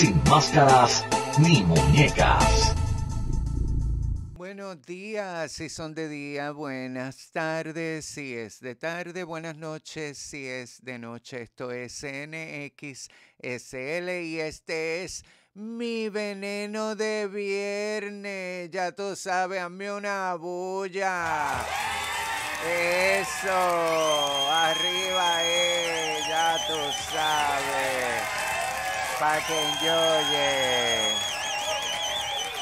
sin máscaras ni muñecas. Buenos días, si son de día, buenas tardes, si es de tarde, buenas noches, si es de noche. Esto es NXSL y este es mi veneno de viernes. Ya tú sabes, hazme una bulla. Eso, arriba, eh, ya tú sabes. Pa' que enjoyen.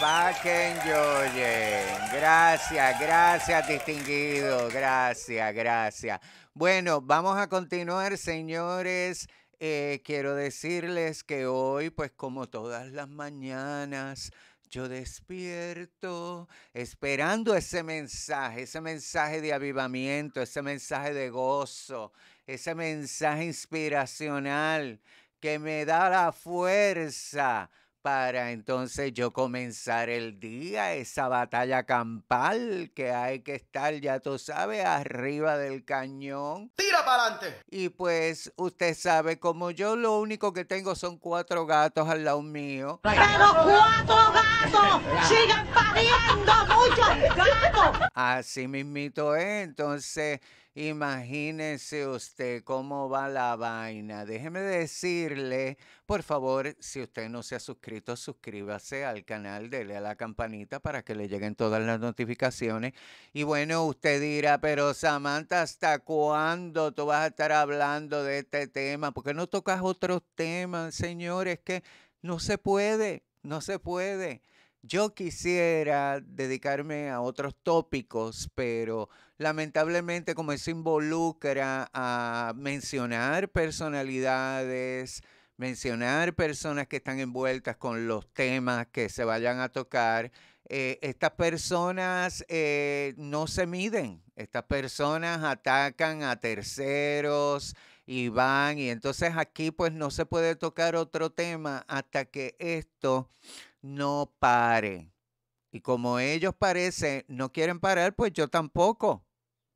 Pa' que Gracias, gracias, distinguido. Gracias, gracias. Bueno, vamos a continuar, señores. Eh, quiero decirles que hoy, pues como todas las mañanas, yo despierto esperando ese mensaje, ese mensaje de avivamiento, ese mensaje de gozo, ese mensaje inspiracional que me da la fuerza para entonces yo comenzar el día, esa batalla campal que hay que estar, ya tú sabes, arriba del cañón. ¡Tira para adelante! Y pues usted sabe, como yo lo único que tengo son cuatro gatos al lado mío. ¡Pero cuatro gatos! sigan pariendo muchos gatos! Así mismito es, entonces Imagínese usted cómo va la vaina. Déjeme decirle, por favor, si usted no se ha suscrito, suscríbase al canal, dele a la campanita para que le lleguen todas las notificaciones. Y bueno, usted dirá, pero Samantha, ¿hasta cuándo tú vas a estar hablando de este tema? ¿Por qué no tocas otros temas, señores? Que no se puede, no se puede. Yo quisiera dedicarme a otros tópicos, pero lamentablemente como eso involucra a mencionar personalidades, mencionar personas que están envueltas con los temas que se vayan a tocar, eh, estas personas eh, no se miden, estas personas atacan a terceros y van, y entonces aquí pues no se puede tocar otro tema hasta que esto no pare. Y como ellos parecen, no quieren parar, pues yo tampoco.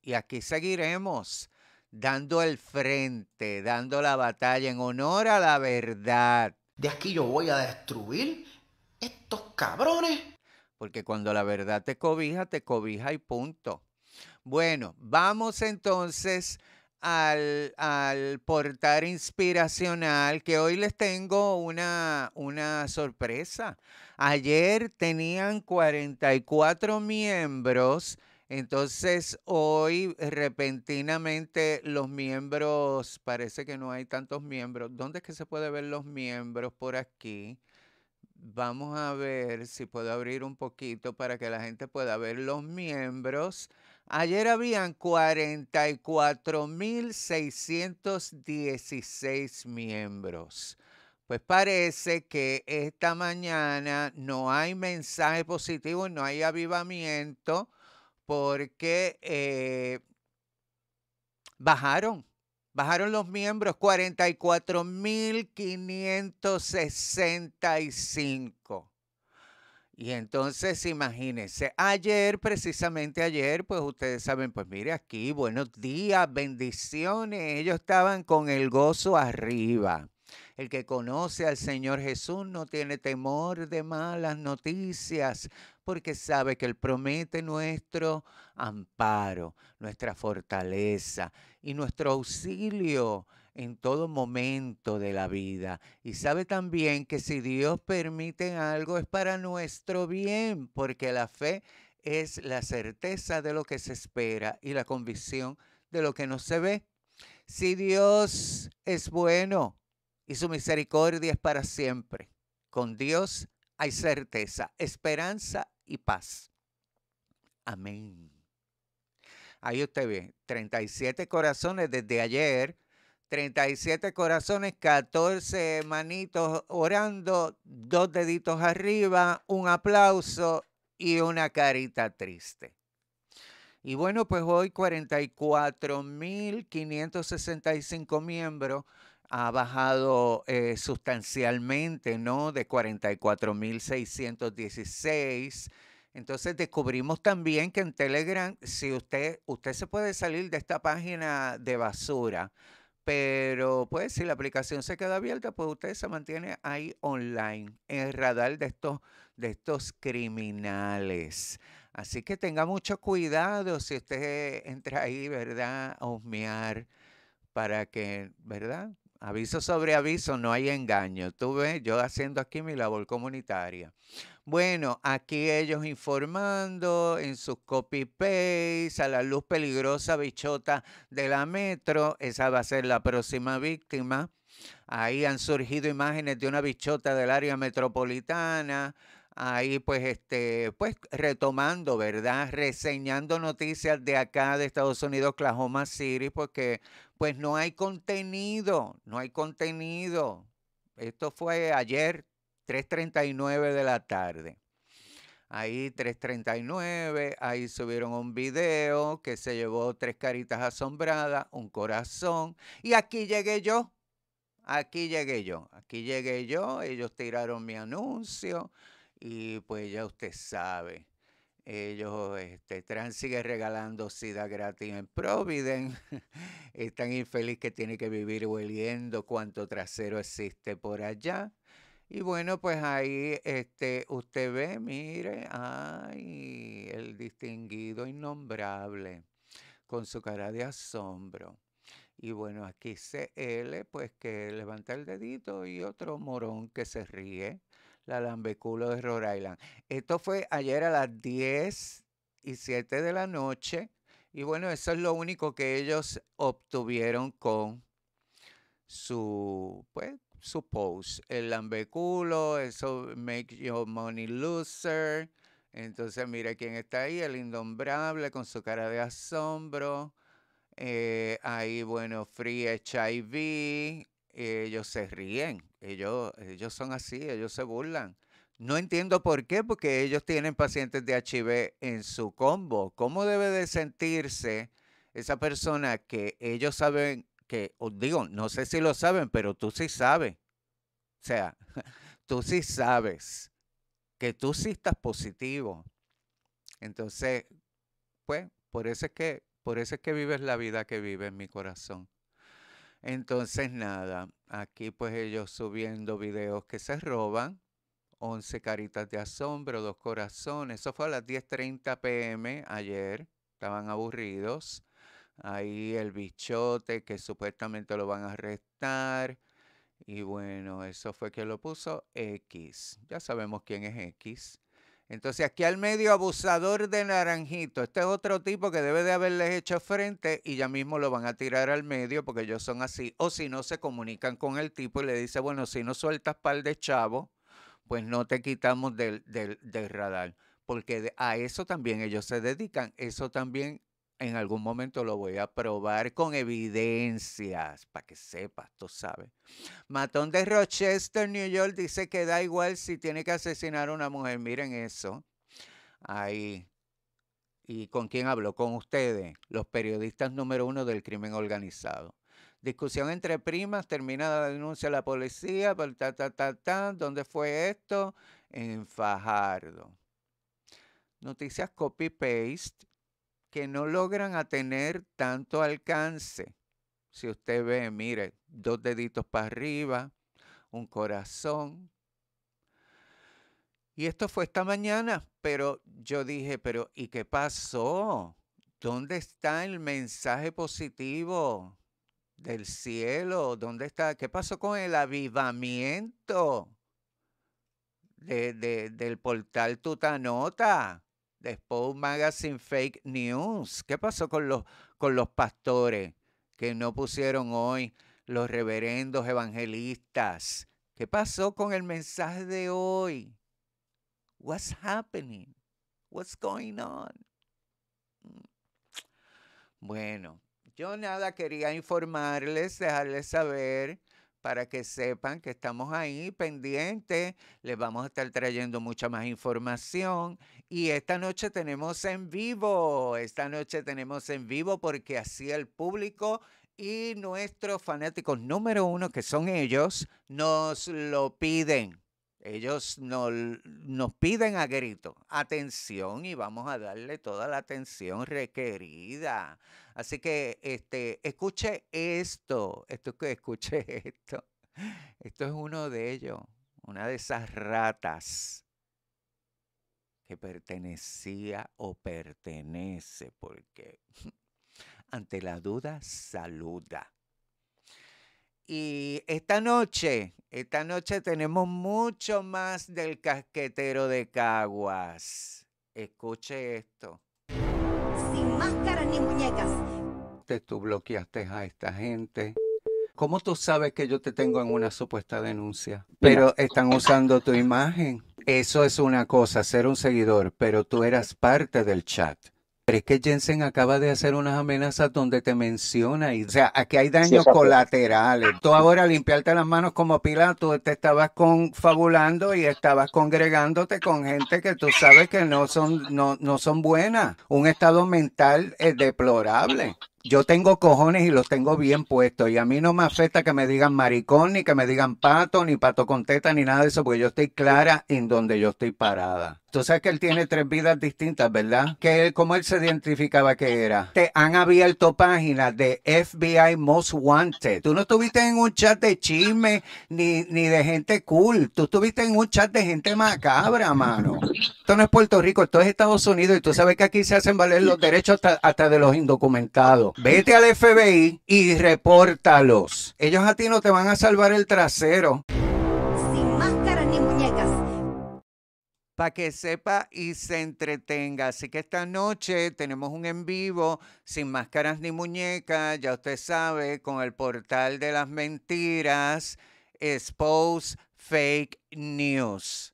Y aquí seguiremos dando el frente, dando la batalla en honor a la verdad. De aquí yo voy a destruir estos cabrones. Porque cuando la verdad te cobija, te cobija y punto. Bueno, vamos entonces al, al, portal inspiracional que hoy les tengo una, una sorpresa. Ayer tenían 44 miembros, entonces hoy repentinamente los miembros, parece que no hay tantos miembros. ¿Dónde es que se puede ver los miembros por aquí? Vamos a ver si puedo abrir un poquito para que la gente pueda ver los miembros. Ayer habían 44.616 miembros. Pues parece que esta mañana no hay mensaje positivo, no hay avivamiento, porque eh, bajaron, bajaron los miembros 44.565. Y entonces imagínense, ayer, precisamente ayer, pues ustedes saben, pues mire aquí, buenos días, bendiciones, ellos estaban con el gozo arriba. El que conoce al Señor Jesús no tiene temor de malas noticias, porque sabe que Él promete nuestro amparo, nuestra fortaleza y nuestro auxilio en todo momento de la vida. Y sabe también que si Dios permite algo es para nuestro bien, porque la fe es la certeza de lo que se espera y la convicción de lo que no se ve. Si Dios es bueno y su misericordia es para siempre, con Dios hay certeza, esperanza y paz. Amén. Ahí usted ve, 37 corazones desde ayer 37 corazones, 14 manitos orando, dos deditos arriba, un aplauso y una carita triste. Y bueno, pues hoy 44.565 miembros ha bajado eh, sustancialmente, ¿no? De 44.616. Entonces descubrimos también que en Telegram, si usted, usted se puede salir de esta página de basura, pero pues si la aplicación se queda abierta, pues usted se mantiene ahí online, en el radar de estos, de estos criminales. Así que tenga mucho cuidado si usted entra ahí, ¿verdad? A husmear para que, ¿verdad? Aviso sobre aviso, no hay engaño. Tú ves, yo haciendo aquí mi labor comunitaria. Bueno, aquí ellos informando en sus copy-paste a la luz peligrosa bichota de la metro. Esa va a ser la próxima víctima. Ahí han surgido imágenes de una bichota del área metropolitana ahí pues este pues retomando, ¿verdad? Reseñando noticias de acá de Estados Unidos, Oklahoma City, porque pues no hay contenido, no hay contenido. Esto fue ayer 3:39 de la tarde. Ahí 339, ahí subieron un video que se llevó tres caritas asombradas, un corazón. Y aquí llegué yo, aquí llegué yo, aquí llegué yo, ellos tiraron mi anuncio, y pues ya usted sabe. Ellos este, Trans sigue regalando sida gratis en Providence. es tan infeliz que tiene que vivir hueliendo cuánto trasero existe por allá. Y bueno, pues ahí este, usted ve, mire, ay, el distinguido innombrable, con su cara de asombro. Y bueno, aquí se CL, pues que levanta el dedito y otro morón que se ríe la Lambeculo de Rhode Island. Esto fue ayer a las 10 y 7 de la noche. Y bueno, eso es lo único que ellos obtuvieron con su, pues, su post. El lambeculo, eso make your money loser. Entonces, mira quién está ahí, el indombrable con su cara de asombro. Eh, ahí, bueno, Free HIV. ellos se ríen ellos, ellos son así, ellos se burlan. No entiendo por qué, porque ellos tienen pacientes de HIV en su combo. ¿Cómo debe de sentirse esa persona que ellos saben que, digo, no sé si lo saben, pero tú sí sabes? O sea, tú sí sabes que tú sí estás positivo. Entonces, pues, por eso es que, por eso es que vives la vida que vive en mi corazón. Entonces, nada, aquí pues ellos subiendo videos que se roban, 11 caritas de asombro, dos corazones, eso fue a las 10.30 pm ayer, estaban aburridos, ahí el bichote que supuestamente lo van a arrestar, y bueno, eso fue que lo puso X, ya sabemos quién es X. Entonces aquí al medio abusador de naranjito. Este es otro tipo que debe de haberles hecho frente y ya mismo lo van a tirar al medio porque ellos son así. O si no, se comunican con el tipo y le dice, bueno, si no sueltas pal de chavo, pues no te quitamos del, del, del radar. Porque a eso también ellos se dedican. Eso también en algún momento lo voy a probar con evidencias para que sepas, tú sabes. Matón de Rochester, New York, dice que da igual si tiene que asesinar a una mujer. Miren eso. Ahí. ¿Y con quién habló? Con ustedes, los periodistas número uno del crimen organizado. Discusión entre primas, terminada la denuncia a la policía, ¿Dónde fue esto? En Fajardo. Noticias copy-paste que no logran a tener tanto alcance. Si usted ve, mire, dos deditos para arriba, un corazón. Y esto fue esta mañana, pero yo dije, pero ¿y qué pasó? ¿Dónde está el mensaje positivo del cielo? ¿Dónde está? ¿Qué pasó con el avivamiento del portal Tutanota? Después Magazine Fake News. ¿Qué pasó con los, con los pastores que no pusieron hoy los reverendos evangelistas? ¿Qué pasó con el mensaje de hoy? What's happening? What's going on? Bueno, yo nada quería informarles, dejarles saber para que sepan que estamos ahí pendientes, les vamos a estar trayendo mucha más información y esta noche tenemos en vivo, esta noche tenemos en vivo porque así el público y nuestros fanáticos número uno, que son ellos, nos lo piden. Ellos nos, nos piden a grito atención y vamos a darle toda la atención requerida. Así que este, escuche esto, esto que escuche esto. Esto es uno de ellos, una de esas ratas que pertenecía o pertenece, porque ante la duda saluda. Y esta noche, esta noche tenemos mucho más del casquetero de Caguas. Escuche esto. Sin máscaras ni muñecas. Tú bloqueaste a esta gente. ¿Cómo tú sabes que yo te tengo en una supuesta denuncia? Pero están usando tu imagen. Eso es una cosa, ser un seguidor, pero tú eras parte del chat es que Jensen acaba de hacer unas amenazas donde te menciona, y, o sea, aquí hay daños colaterales. Tú ahora limpiarte las manos como Pilato, te estabas confabulando y estabas congregándote con gente que tú sabes que no son, no, no son buenas. Un estado mental es eh, deplorable yo tengo cojones y los tengo bien puestos. Y a mí no me afecta que me digan maricón, ni que me digan pato, ni pato con teta, ni nada de eso, porque yo estoy clara en donde yo estoy parada. Tú sabes que él tiene tres vidas distintas, ¿verdad? Que él, ¿Cómo él se identificaba que era? Te han abierto páginas de FBI Most Wanted. Tú no estuviste en un chat de chisme ni, ni de gente cool. Tú estuviste en un chat de gente macabra, mano. Esto no es Puerto Rico, esto es Estados Unidos y tú sabes que aquí se hacen valer los derechos hasta de los indocumentados. Vete al FBI y repórtalos. Ellos a ti no te van a salvar el trasero. Sin máscaras ni muñecas. Para que sepa y se entretenga. Así que esta noche tenemos un en vivo sin máscaras ni muñecas, ya usted sabe, con el portal de las mentiras, Expose Fake News.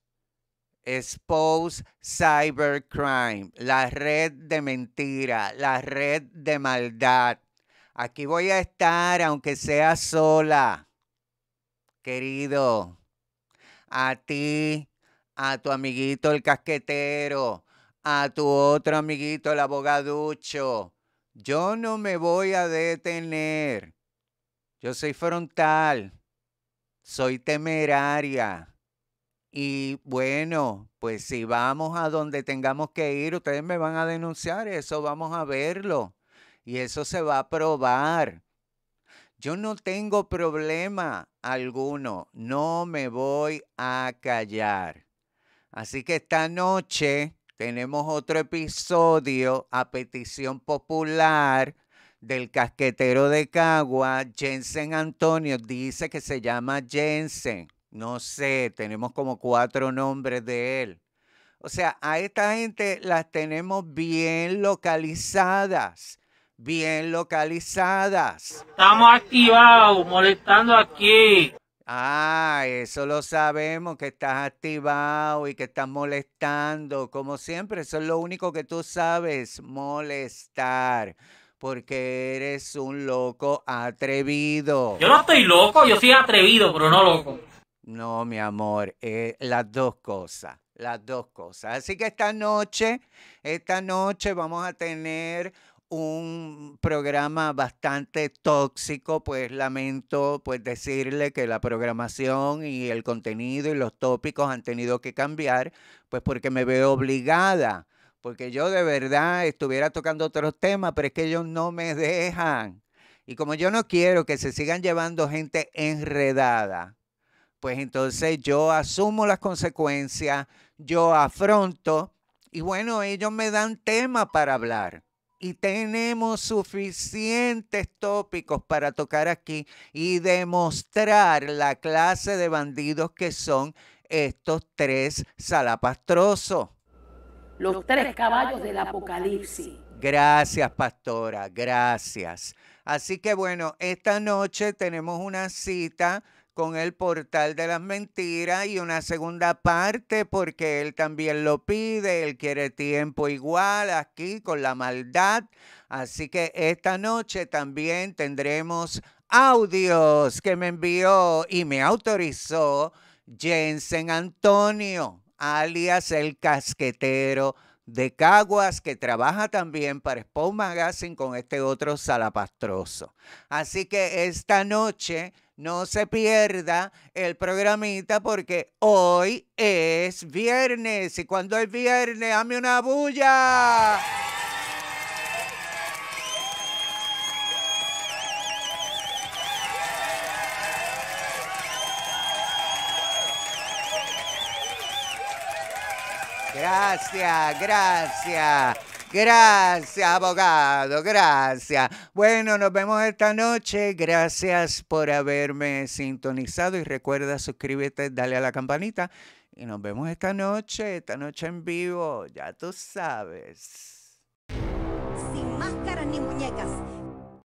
Expose Cybercrime, la red de mentira, la red de maldad. Aquí voy a estar aunque sea sola, querido. A ti, a tu amiguito el casquetero, a tu otro amiguito el abogaducho. Yo no me voy a detener. Yo soy frontal, soy temeraria y bueno, pues si vamos a donde tengamos que ir, ustedes me van a denunciar, eso vamos a verlo. Y eso se va a probar. Yo no tengo problema alguno, no me voy a callar. Así que esta noche tenemos otro episodio a petición popular del casquetero de Cagua, Jensen Antonio, dice que se llama Jensen. No sé, tenemos como cuatro nombres de él. O sea, a esta gente las tenemos bien localizadas, bien localizadas. Estamos activados, molestando aquí. Ah, eso lo sabemos, que estás activado y que estás molestando. Como siempre, eso es lo único que tú sabes, molestar. Porque eres un loco atrevido. Yo no estoy loco, yo soy atrevido, pero no loco. No, mi amor, eh, las dos cosas, las dos cosas. Así que esta noche, esta noche vamos a tener un programa bastante tóxico, pues lamento pues decirle que la programación y el contenido y los tópicos han tenido que cambiar, pues porque me veo obligada, porque yo de verdad estuviera tocando otros temas, pero es que ellos no me dejan. Y como yo no quiero que se sigan llevando gente enredada, pues entonces yo asumo las consecuencias, yo afronto y bueno, ellos me dan tema para hablar. Y tenemos suficientes tópicos para tocar aquí y demostrar la clase de bandidos que son estos tres salapastrosos. Los tres caballos del apocalipsis. Gracias, pastora, gracias. Así que bueno, esta noche tenemos una cita con el portal de las mentiras y una segunda parte porque él también lo pide, él quiere tiempo igual aquí con la maldad. Así que esta noche también tendremos audios que me envió y me autorizó Jensen Antonio, alias el casquetero de Caguas, que trabaja también para Spawn Magazine con este otro salapastroso. Así que esta noche no se pierda el programita porque hoy es viernes y cuando es viernes, hay una bulla. Gracias, gracias. Gracias, abogado, gracias. Bueno, nos vemos esta noche. Gracias por haberme sintonizado y recuerda suscríbete, dale a la campanita y nos vemos esta noche, esta noche en vivo, ya tú sabes. Sin máscaras ni muñecas